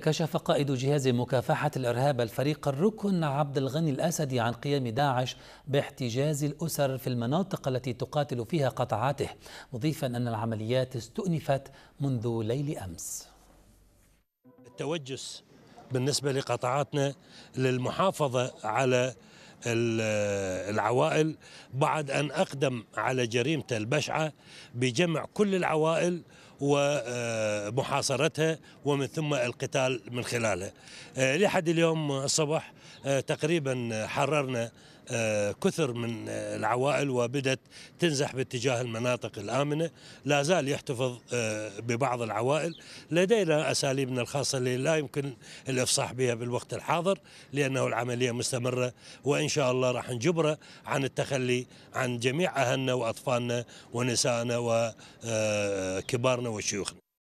كشف قائد جهاز مكافحة الإرهاب الفريق الركن عبد الغني الأسدي عن قيام داعش باحتجاز الأسر في المناطق التي تقاتل فيها قطعاته مضيفا أن العمليات استؤنفت منذ ليل أمس التوجس بالنسبة لقطاعاتنا للمحافظة على العوائل بعد أن أقدم على جريمته البشعة بجمع كل العوائل ومحاصرتها ومن ثم القتال من خلالها آه، لحد اليوم الصبح آه، تقريبا حررنا آه، كثر من العوائل وبدت تنزح باتجاه المناطق الآمنة لا زال يحتفظ ببعض العوائل لدينا أساليبنا الخاصة اللي لا يمكن الإفصاح بها بالوقت الحاضر لأنه العملية مستمرة وإن شاء الله راح نجبره عن التخلي عن جميع أهلنا وأطفالنا ونسائنا وكبارنا Noah Shuchan.